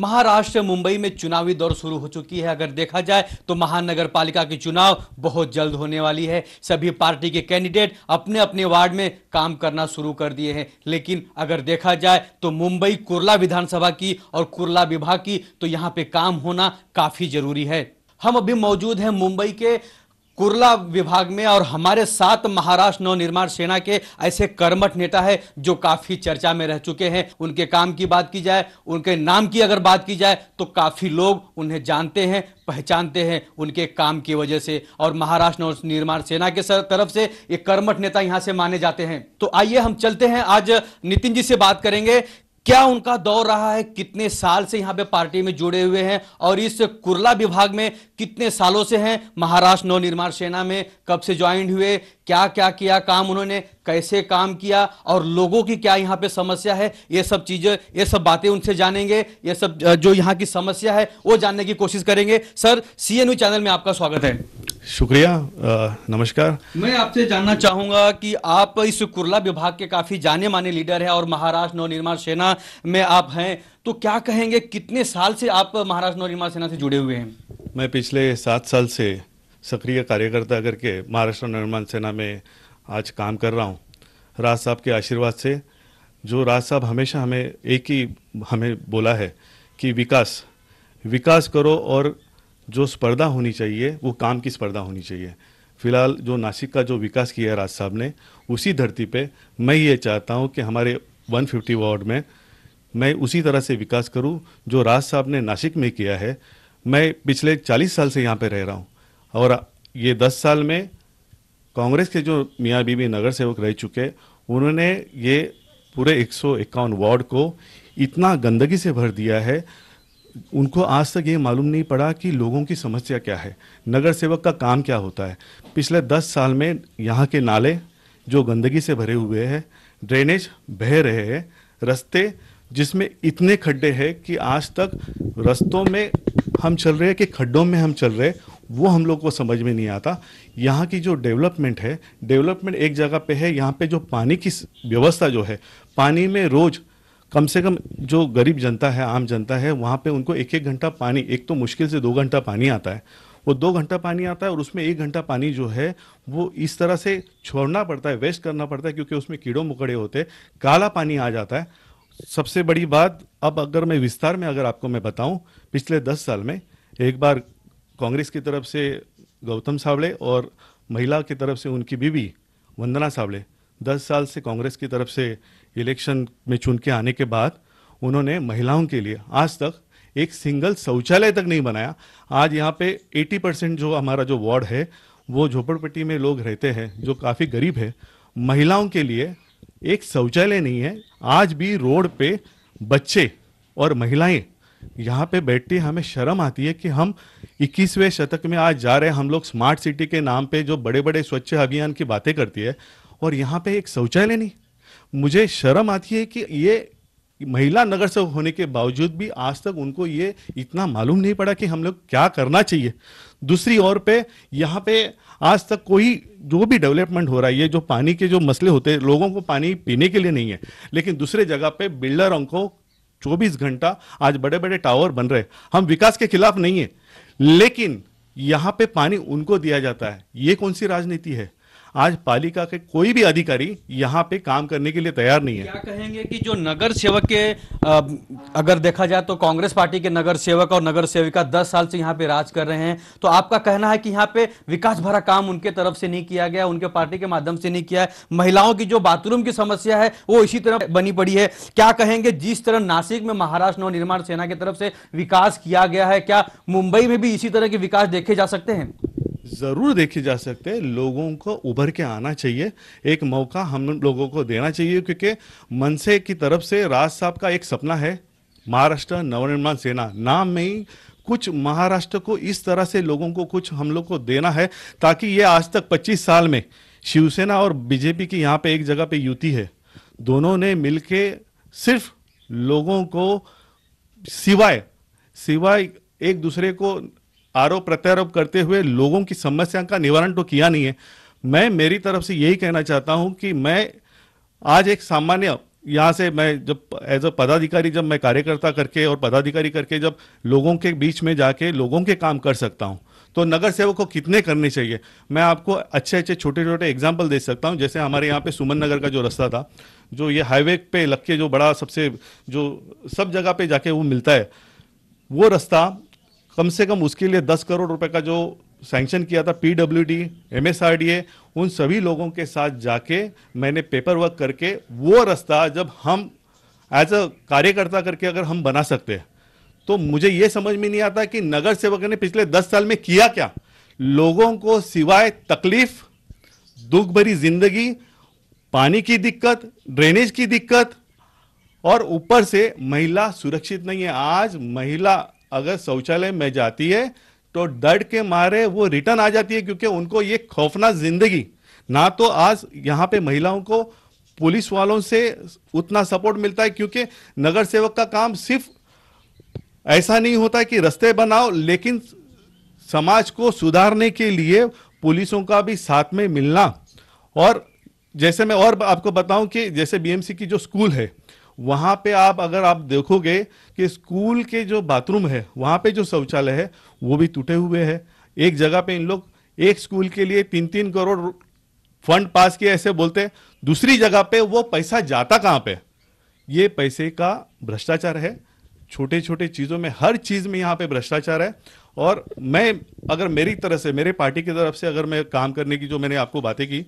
महाराष्ट्र मुंबई में चुनावी दौर शुरू हो चुकी है अगर देखा जाए तो महानगर पालिका के चुनाव बहुत जल्द होने वाली है सभी पार्टी के कैंडिडेट अपने अपने वार्ड में काम करना शुरू कर दिए हैं लेकिन अगर देखा जाए तो मुंबई कुरला विधानसभा की और कुरला विभाग की तो यहाँ पे काम होना काफी जरूरी है हम अभी मौजूद हैं मुंबई के कुरला विभाग में और हमारे साथ महाराष्ट्र नवनिर्माण सेना के ऐसे कर्मठ नेता है जो काफी चर्चा में रह चुके हैं उनके काम की बात की जाए उनके नाम की अगर बात की जाए तो काफी लोग उन्हें जानते हैं पहचानते हैं उनके काम की वजह से और महाराष्ट्र नवनिर्माण सेना के तरफ से ये कर्मठ नेता यहाँ से माने जाते हैं तो आइए हम चलते हैं आज नितिन जी से बात करेंगे क्या उनका दौर रहा है कितने साल से यहां पे पार्टी में जुड़े हुए हैं और इस कुरला विभाग में कितने सालों से हैं महाराष्ट्र नवनिर्माण सेना में कब से ज्वाइन हुए क्या क्या किया काम उन्होंने कैसे काम किया और लोगों की क्या यहाँ पे समस्या है ये सब चीज़ें ये सब बातें उनसे जानेंगे ये सब जो यहाँ की समस्या है वो जानने की कोशिश करेंगे सर सी एन चैनल में आपका स्वागत है शुक्रिया नमस्कार मैं आपसे जानना चाहूंगा कि आप इस कुरला विभाग के काफ़ी जाने माने लीडर हैं और महाराष्ट्र नवनिर्माण सेना में आप हैं तो क्या कहेंगे कितने साल से आप महाराष्ट्र नवनिर्माण सेना से जुड़े हुए हैं मैं पिछले सात साल से सक्रिय कार्यकर्ता करके महाराष्ट्र निर्माण सेना में आज काम कर रहा हूँ राज साहब के आशीर्वाद से जो राज साहब हमेशा हमें एक ही हमें बोला है कि विकास विकास करो और जो स्पर्धा होनी चाहिए वो काम की स्पर्धा होनी चाहिए फिलहाल जो नासिक का जो विकास किया है राज साहब ने उसी धरती पे मैं ये चाहता हूँ कि हमारे 150 वार्ड में मैं उसी तरह से विकास करूँ जो राज साहब ने नासिक में किया है मैं पिछले 40 साल से यहाँ पे रह रहा हूँ और ये दस साल में कांग्रेस के जो मियाँ बीबी नगर सेवक रह चुके उन्होंने ये पूरे एक सौ इक्यावन वार्ड को इतना गंदगी से भर दिया है उनको आज तक ये मालूम नहीं पड़ा कि लोगों की समस्या क्या है नगर सेवक का काम क्या होता है पिछले दस साल में यहाँ के नाले जो गंदगी से भरे हुए हैं ड्रेनेज बह रहे हैं रस्ते जिसमें इतने खड्डे हैं कि आज तक रस्तों में हम चल रहे हैं कि खड्डों में हम चल रहे हैं वो हम लोग को समझ में नहीं आता यहाँ की जो डेवलपमेंट है डेवलपमेंट एक जगह पे है यहाँ पे जो पानी की व्यवस्था जो है पानी में रोज़ कम से कम जो गरीब जनता है आम जनता है वहाँ पे उनको एक एक घंटा पानी एक तो मुश्किल से दो घंटा पानी आता है वो दो घंटा पानी आता है और उसमें एक घंटा पानी जो है वो इस तरह से छोड़ना पड़ता है वेस्ट करना पड़ता है क्योंकि उसमें कीड़ों मकड़े होते हैं काला पानी आ जाता है सबसे बड़ी बात अब अगर मैं विस्तार में अगर आपको मैं बताऊं पिछले दस साल में एक बार कांग्रेस की तरफ से गौतम सावले और महिला की तरफ से उनकी बीवी वंदना सावले दस साल से कांग्रेस की तरफ से इलेक्शन में चुन के आने के बाद उन्होंने महिलाओं के लिए आज तक एक सिंगल शौचालय तक नहीं बनाया आज यहाँ पे 80 परसेंट जो हमारा जो वार्ड है वो झोपड़पट्टी में लोग रहते हैं जो काफ़ी गरीब है महिलाओं के लिए एक शौचालय नहीं है आज भी रोड पे बच्चे और महिलाएं यहाँ पे बैठती हमें शर्म आती है कि हम इक्कीसवें शतक में आज जा रहे हम लोग स्मार्ट सिटी के नाम पे जो बड़े बड़े स्वच्छ अभियान की बातें करती है और यहाँ पे एक शौचालय नहीं मुझे शर्म आती है कि ये महिला नगर सेवक होने के बावजूद भी आज तक उनको ये इतना मालूम नहीं पड़ा कि हम लोग क्या करना चाहिए दूसरी ओर पे यहाँ पे आज तक कोई जो भी डेवलपमेंट हो रहा है ये जो पानी के जो मसले होते हैं लोगों को पानी पीने के लिए नहीं है लेकिन दूसरे जगह पे बिल्डरों को 24 घंटा आज बड़े बड़े टावर बन रहे हम विकास के खिलाफ नहीं है लेकिन यहां पे पानी उनको दिया जाता है ये कौन सी राजनीति है आज पालिका के कोई भी अधिकारी यहाँ पे काम करने के लिए तैयार नहीं है क्या कहेंगे कि जो नगर सेवक के अगर देखा जाए तो कांग्रेस पार्टी के नगर सेवक और नगर सेविका दस साल से यहाँ पे राज कर रहे हैं तो आपका कहना है कि यहाँ पे विकास भरा काम उनके तरफ से नहीं किया गया उनके पार्टी के माध्यम से नहीं किया है महिलाओं की जो बाथरूम की समस्या है वो इसी तरह बनी पड़ी है क्या कहेंगे जिस तरह नासिक में महाराष्ट्र नवनिर्माण सेना की तरफ से विकास किया गया है क्या मुंबई में भी इसी तरह के विकास देखे जा सकते हैं ज़रूर देखे जा सकते हैं लोगों को उभर के आना चाहिए एक मौका हम लोगों को देना चाहिए क्योंकि मनसे की तरफ से राज साहब का एक सपना है महाराष्ट्र नवनिर्माण सेना नाम में ही कुछ महाराष्ट्र को इस तरह से लोगों को कुछ हम लोग को देना है ताकि ये आज तक 25 साल में शिवसेना और बीजेपी की यहाँ पे एक जगह पे युति है दोनों ने मिलके सिर्फ लोगों को सिवाय सिवाय एक दूसरे को आरोप प्रत्यारोप करते हुए लोगों की समस्या का निवारण तो किया नहीं है मैं मेरी तरफ से यही कहना चाहता हूं कि मैं आज एक सामान्य यहाँ से मैं जब एज अ पदाधिकारी जब मैं कार्यकर्ता करके और पदाधिकारी करके जब लोगों के बीच में जाके लोगों के काम कर सकता हूँ तो नगर सेवक को कितने करने चाहिए मैं आपको अच्छे अच्छे छोटे छोटे एग्जाम्पल दे सकता हूँ जैसे हमारे यहाँ पे सुमन नगर का जो रास्ता था जो ये हाईवे पे लग के जो बड़ा सबसे जो सब जगह पे जाके वो मिलता है वो रास्ता कम से कम उसके लिए दस करोड़ रुपए का जो सैंक्शन किया था पीडब्ल्यू डी एम उन सभी लोगों के साथ जाके मैंने पेपर वर्क करके वो रास्ता जब हम एज अ कार्यकर्ता करके अगर हम बना सकते हैं तो मुझे ये समझ में नहीं आता कि नगर सेवक ने पिछले दस साल में किया क्या लोगों को सिवाय तकलीफ दुख भरी जिंदगी पानी की दिक्कत ड्रेनेज की दिक्कत और ऊपर से महिला सुरक्षित नहीं है आज महिला अगर शौचालय में जाती है तो डर के मारे वो रिटर्न आ जाती है क्योंकि उनको ये खौफना जिंदगी ना तो आज यहाँ पे महिलाओं को पुलिस वालों से उतना सपोर्ट मिलता है क्योंकि नगर सेवक का काम सिर्फ ऐसा नहीं होता कि रस्ते बनाओ लेकिन समाज को सुधारने के लिए पुलिसों का भी साथ में मिलना और जैसे मैं और आपको बताऊं कि जैसे बीएमसी की जो स्कूल है वहाँ पे आप अगर आप देखोगे कि स्कूल के जो बाथरूम है वहाँ पे जो शौचालय है वो भी टूटे हुए हैं एक जगह पे इन लोग एक स्कूल के लिए तीन तीन करोड़ फंड पास किए ऐसे बोलते दूसरी जगह पे वो पैसा जाता कहाँ पे ये पैसे का भ्रष्टाचार है छोटे छोटे चीज़ों में हर चीज़ में यहाँ पे भ्रष्टाचार है और मैं अगर मेरी तरफ से मेरे पार्टी की तरफ से अगर मैं काम करने की जो मैंने आपको बातें की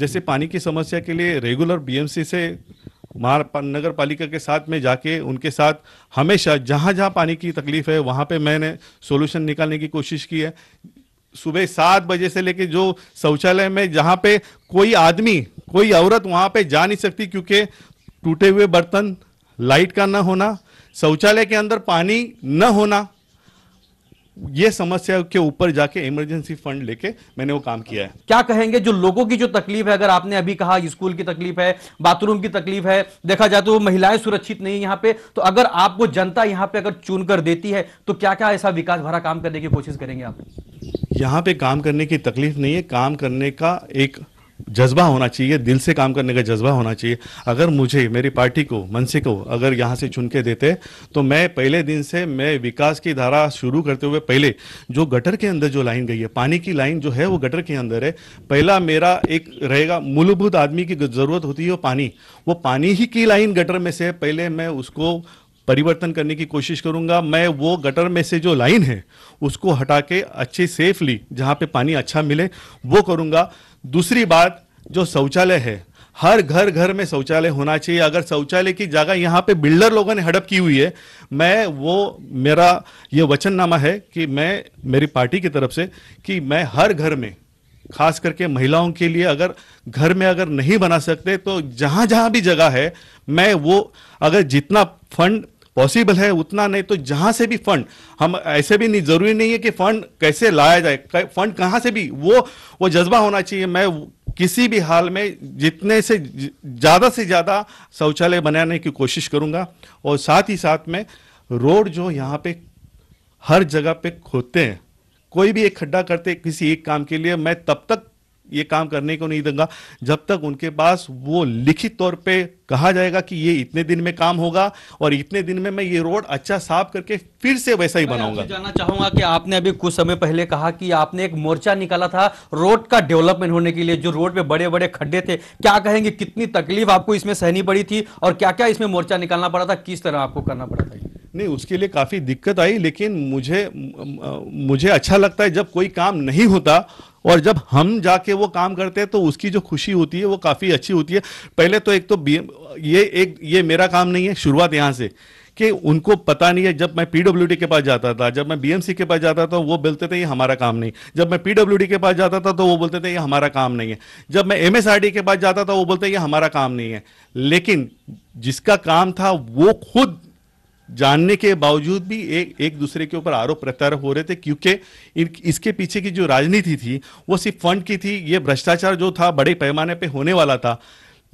जैसे पानी की समस्या के लिए रेगुलर बीएमसी से नगर पालिका के साथ में जाके उनके साथ हमेशा जहाँ जहाँ पानी की तकलीफ है वहाँ पे मैंने सोल्यूशन निकालने की कोशिश की है सुबह सात बजे से लेके जो शौचालय में जहाँ पे कोई आदमी कोई औरत वहाँ पे जा नहीं सकती क्योंकि टूटे हुए बर्तन लाइट का न होना शौचालय के अंदर पानी न होना ये समस्या के ऊपर जाके इमरजेंसी फंड लेके मैंने वो काम किया है क्या कहेंगे जो लोगों की जो तकलीफ है अगर आपने अभी कहा स्कूल की तकलीफ है बाथरूम की तकलीफ है देखा जाए तो महिलाएं सुरक्षित नहीं यहाँ पे तो अगर आपको जनता यहाँ पे अगर चुन कर देती है तो क्या क्या ऐसा विकास भरा काम करने की कोशिश करेंगे आप यहाँ पे काम करने की तकलीफ नहीं है काम करने का एक जज्बा होना चाहिए दिल से काम करने का जज्बा होना चाहिए अगर मुझे मेरी पार्टी को मनसे को अगर यहाँ से चुन के देते तो मैं पहले दिन से मैं विकास की धारा शुरू करते हुए पहले जो गटर के अंदर जो लाइन गई है पानी की लाइन जो है वो गटर के अंदर है पहला मेरा एक रहेगा मूलभूत आदमी की ज़रूरत होती है पानी वो पानी ही की लाइन गटर में से पहले मैं उसको परिवर्तन करने की कोशिश करूंगा मैं वो गटर में से जो लाइन है उसको हटा के अच्छे सेफली जहाँ पे पानी अच्छा मिले वो करूंगा दूसरी बात जो शौचालय है हर घर घर में शौचालय होना चाहिए अगर शौचालय की जगह यहाँ पे बिल्डर लोगों ने हड़प की हुई है मैं वो मेरा ये वचननामा है कि मैं मेरी पार्टी की तरफ से कि मैं हर घर में खास करके महिलाओं के लिए अगर घर में अगर नहीं बना सकते तो जहाँ जहाँ भी जगह है मैं वो अगर जितना फंड पॉसिबल है उतना नहीं तो जहां से भी फंड हम ऐसे भी नहीं जरूरी नहीं है कि फंड कैसे लाया जाए फंड कहाँ से भी वो वो जज्बा होना चाहिए मैं किसी भी हाल में जितने से ज़्यादा से ज़्यादा शौचालय बनाने की कोशिश करूंगा और साथ ही साथ में रोड जो यहाँ पे हर जगह पे खोदते हैं कोई भी एक खड्डा करते किसी एक काम के लिए मैं तब तक ये काम करने को नहीं दूंगा जब तक उनके पास वो लिखित तौर पे कहा जाएगा कि ये इतने दिन में काम होगा और इतने दिन में मैं ये रोड अच्छा साफ करके फिर से वैसा ही बनाऊंगा जानना चाहूंगा कि आपने अभी कुछ समय पहले कहा कि आपने एक मोर्चा निकाला था रोड का डेवलपमेंट होने के लिए जो रोड पे बड़े बड़े खड्डे थे क्या कहेंगे कितनी तकलीफ आपको इसमें सहनी पड़ी थी और क्या क्या इसमें मोर्चा निकालना पड़ा था किस तरह आपको करना पड़ा था नहीं उसके लिए काफ़ी दिक्कत आई लेकिन मुझे मुझे अच्छा लगता है जब कोई काम नहीं होता और जब हम जाके वो काम करते हैं तो उसकी जो खुशी होती है वो काफ़ी अच्छी होती है पहले तो एक तो ये एक ये मेरा काम नहीं है शुरुआत यहाँ से कि उनको पता नहीं है जब मैं पीडब्ल्यूडी के पास जाता था जब मैं बीएमसी के पास जाता था वो बोलते थे ये हमारा काम नहीं जब मैं पीडब्ल्यूडी के पास जाता था तो वो बोलते थे ये हमारा काम नहीं है जब मैं एमएसआरडी के पास जाता था वो बोलते ये हमारा काम नहीं है लेकिन जिसका काम था वो खुद जानने के बावजूद भी एक एक दूसरे के ऊपर आरोप प्रत्यारोप हो रहे थे क्योंकि इसके पीछे की जो राजनीति थी वो सिर्फ फंड की थी ये भ्रष्टाचार जो था बड़े पैमाने पे होने वाला था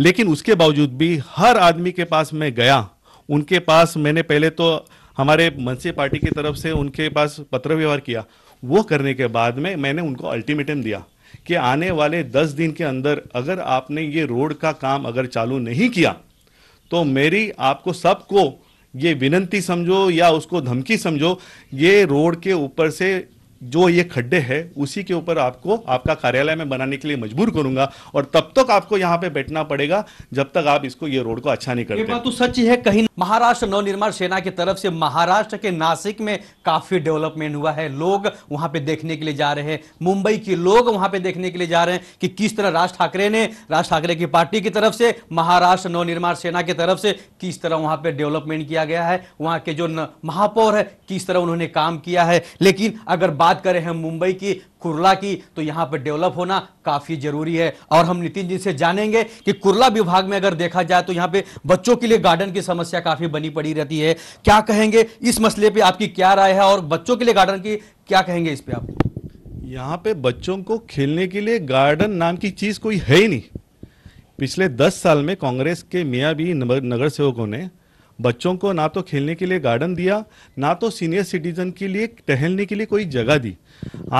लेकिन उसके बावजूद भी हर आदमी के पास मैं गया उनके पास मैंने पहले तो हमारे मनसे पार्टी की तरफ से उनके पास पत्र व्यवहार किया वो करने के बाद में मैंने उनको अल्टीमेटम दिया कि आने वाले दस दिन के अंदर अगर आपने ये रोड का काम अगर चालू नहीं किया तो मेरी आपको सबको ये विनंती समझो या उसको धमकी समझो ये रोड के ऊपर से जो ये खड्डे है उसी के ऊपर आपको आपका कार्यालय में बनाने के लिए मजबूर करूंगा और तब तक आपको यहाँ पे बैठना पड़ेगा जब तक आप इसको ये रोड को अच्छा नहीं करते तो सच है कहीं महाराष्ट्र नवनिर्माण सेना की तरफ से महाराष्ट्र के नासिक में काफी डेवलपमेंट हुआ है लोग वहां पे देखने के लिए जा रहे हैं मुंबई के लोग वहां पे देखने के लिए जा रहे हैं कि किस तरह राज ठाकरे ने राज ठाकरे की पार्टी की तरफ से महाराष्ट्र नवनिर्माण सेना की तरफ से किस तरह वहां पर डेवलपमेंट किया गया है वहां के जो महापौर है किस तरह उन्होंने काम किया है लेकिन अगर बात बात करें हम मुंबई की कुरला की तो यहाँ पर डेवलप होना काफ़ी ज़रूरी है और हम नितिन जी से जानेंगे कि कुरला विभाग में अगर देखा जाए तो यहाँ पे बच्चों के लिए गार्डन की समस्या काफ़ी बनी पड़ी रहती है क्या कहेंगे इस मसले पे आपकी क्या राय है और बच्चों के लिए गार्डन की क्या कहेंगे इस पे आप यहाँ पे बच्चों को खेलने के लिए गार्डन नाम की चीज़ कोई है ही नहीं पिछले दस साल में कांग्रेस के मियाँ भी नगर सेवकों ने बच्चों को ना तो खेलने के लिए गार्डन दिया ना तो सीनियर सिटीजन के लिए टहलने के लिए कोई जगह दी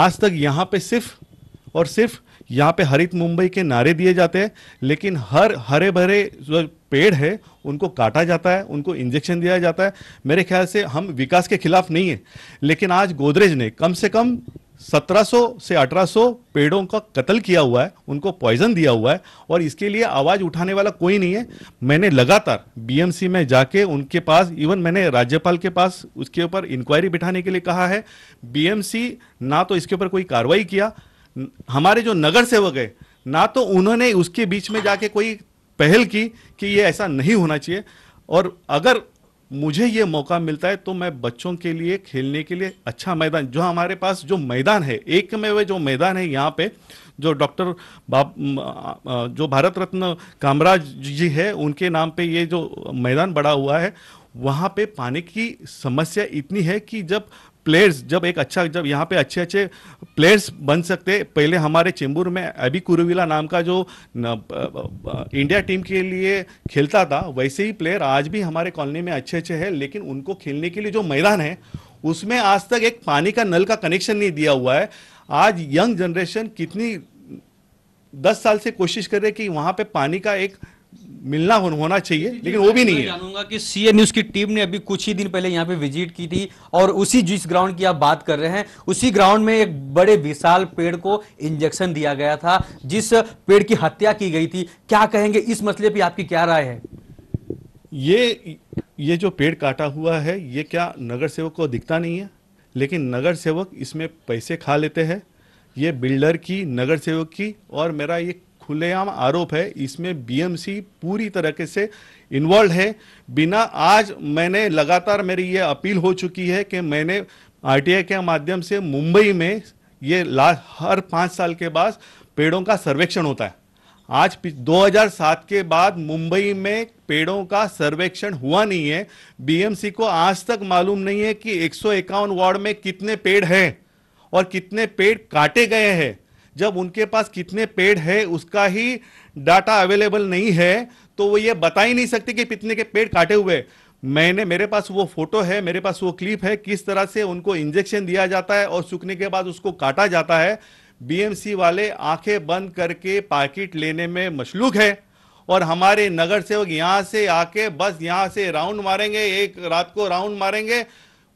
आज तक यहाँ पे सिर्फ और सिर्फ यहाँ पे हरित मुंबई के नारे दिए जाते हैं लेकिन हर हरे भरे जो पेड़ है उनको काटा जाता है उनको इंजेक्शन दिया जाता है मेरे ख्याल से हम विकास के खिलाफ नहीं है लेकिन आज गोदरेज ने कम से कम 1700 से 1800 पेड़ों का कत्ल किया हुआ है उनको पॉइजन दिया हुआ है और इसके लिए आवाज उठाने वाला कोई नहीं है मैंने लगातार बीएमसी में जाके उनके पास इवन मैंने राज्यपाल के पास उसके ऊपर इंक्वायरी बिठाने के लिए कहा है बीएमसी ना तो इसके ऊपर कोई कार्रवाई किया हमारे जो नगर सेवक है ना तो उन्होंने उसके बीच में जाके कोई पहल की कि ये ऐसा नहीं होना चाहिए और अगर मुझे ये मौका मिलता है तो मैं बच्चों के लिए खेलने के लिए अच्छा मैदान जो हमारे पास जो मैदान है एक में वे जो मैदान है यहाँ पे जो डॉक्टर बाप जो भारत रत्न कामराज जी है उनके नाम पे ये जो मैदान बड़ा हुआ है वहाँ पे पानी की समस्या इतनी है कि जब प्लेयर्स जब एक अच्छा जब यहाँ पे अच्छे अच्छे प्लेयर्स बन सकते पहले हमारे चेंबूर में अभी कुरुविला नाम का जो इंडिया टीम के लिए खेलता था वैसे ही प्लेयर आज भी हमारे कॉलोनी में अच्छे अच्छे हैं लेकिन उनको खेलने के लिए जो मैदान है उसमें आज तक एक पानी का नल का कनेक्शन नहीं दिया हुआ है आज यंग जनरेशन कितनी दस साल से कोशिश कर रहे कि वहाँ पे पानी का एक मिलना हो, होना चाहिए लेकिन वो भी नहीं है जानूंगा कि सीए न्यूज की टीम ने अभी कुछ ही दिन पहले यहाँ पे विजिट की थी और उसी जिस ग्राउंड की आप बात कर रहे हैं उसी ग्राउंड में एक बड़े विशाल पेड़ को इंजेक्शन दिया गया था जिस पेड़ की हत्या की गई थी क्या कहेंगे इस मसले पर आपकी क्या राय है ये ये जो पेड़ काटा हुआ है ये क्या नगर सेवक को दिखता नहीं है लेकिन नगर सेवक इसमें पैसे खा लेते हैं ये बिल्डर की नगर सेवक की और मेरा ये खुलेआम आरोप है इसमें बीएमसी पूरी तरह से इन्वॉल्व है बिना आज मैंने लगातार मेरी ये अपील हो चुकी है कि मैंने आरटीआई के माध्यम से मुंबई में ये हर पाँच साल के बाद पेड़ों का सर्वेक्षण होता है आज 2007 के बाद मुंबई में पेड़ों का सर्वेक्षण हुआ नहीं है बीएमसी को आज तक मालूम नहीं है कि एक वार्ड में कितने पेड़ हैं और कितने पेड़ काटे गए हैं जब उनके पास कितने पेड़ है उसका ही डाटा अवेलेबल नहीं है तो वो ये बता ही नहीं सकते कि कितने के पेड़ काटे हुए मैंने मेरे पास वो फोटो है मेरे पास वो क्लिप है किस तरह से उनको इंजेक्शन दिया जाता है और सूखने के बाद उसको काटा जाता है बीएमसी वाले आंखें बंद करके पैकेट लेने में मशलूक है और हमारे नगर सेवक यहाँ से आके बस यहाँ से राउंड मारेंगे एक रात को राउंड मारेंगे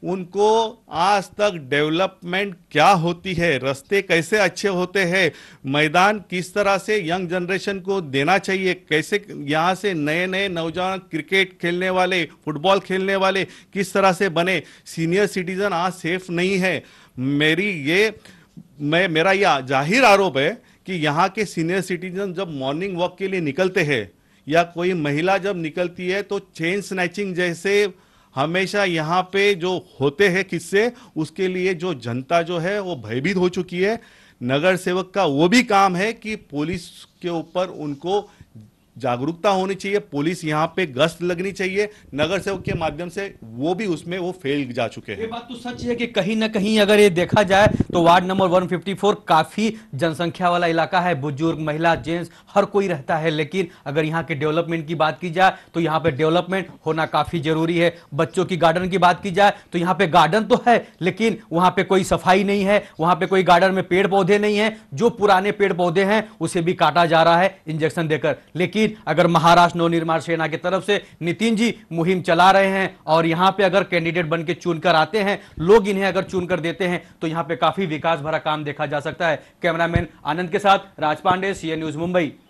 उनको आज तक डेवलपमेंट क्या होती है रास्ते कैसे अच्छे होते हैं मैदान किस तरह से यंग जनरेशन को देना चाहिए कैसे यहाँ से नए नए नौजवान क्रिकेट खेलने वाले फुटबॉल खेलने वाले किस तरह से बने सीनियर सिटीजन आज सेफ नहीं है मेरी ये मैं मेरा यह जाहिर आरोप है कि यहाँ के सीनियर सिटीजन जब मॉर्निंग वॉक के लिए निकलते हैं या कोई महिला जब निकलती है तो चेन स्नैचिंग जैसे हमेशा यहाँ पे जो होते हैं किससे उसके लिए जो जनता जो है वो भयभीत हो चुकी है नगर सेवक का वो भी काम है कि पुलिस के ऊपर उनको जागरूकता होनी चाहिए पुलिस यहाँ पे गश्त लगनी चाहिए नगर सेवक के माध्यम से वो भी उसमें वो फेल जा चुके हैं ये बात तो सच है कि कहीं ना कहीं अगर ये देखा जाए तो वार्ड नंबर 154 काफी जनसंख्या वाला इलाका है बुजुर्ग महिला जेंट्स हर कोई रहता है लेकिन अगर यहाँ के डेवलपमेंट की बात की जाए तो यहाँ पे डेवलपमेंट होना काफी जरूरी है बच्चों की गार्डन की बात की जाए तो यहाँ पे गार्डन तो है लेकिन वहाँ पे कोई सफाई नहीं है वहाँ पे कोई गार्डन में पेड़ पौधे नहीं है जो पुराने पेड़ पौधे हैं उसे भी काटा जा रहा है इंजेक्शन देकर लेकिन लेकिन अगर महाराष्ट्र नवनिर्माण सेना की तरफ से नितिन जी मुहिम चला रहे हैं और यहाँ पे अगर कैंडिडेट बन के चुनकर आते हैं लोग इन्हें अगर चुनकर देते हैं तो यहाँ पे काफी विकास भरा काम देखा जा सकता है कैमरामैन आनंद के साथ राज पांडे सीए न्यूज मुंबई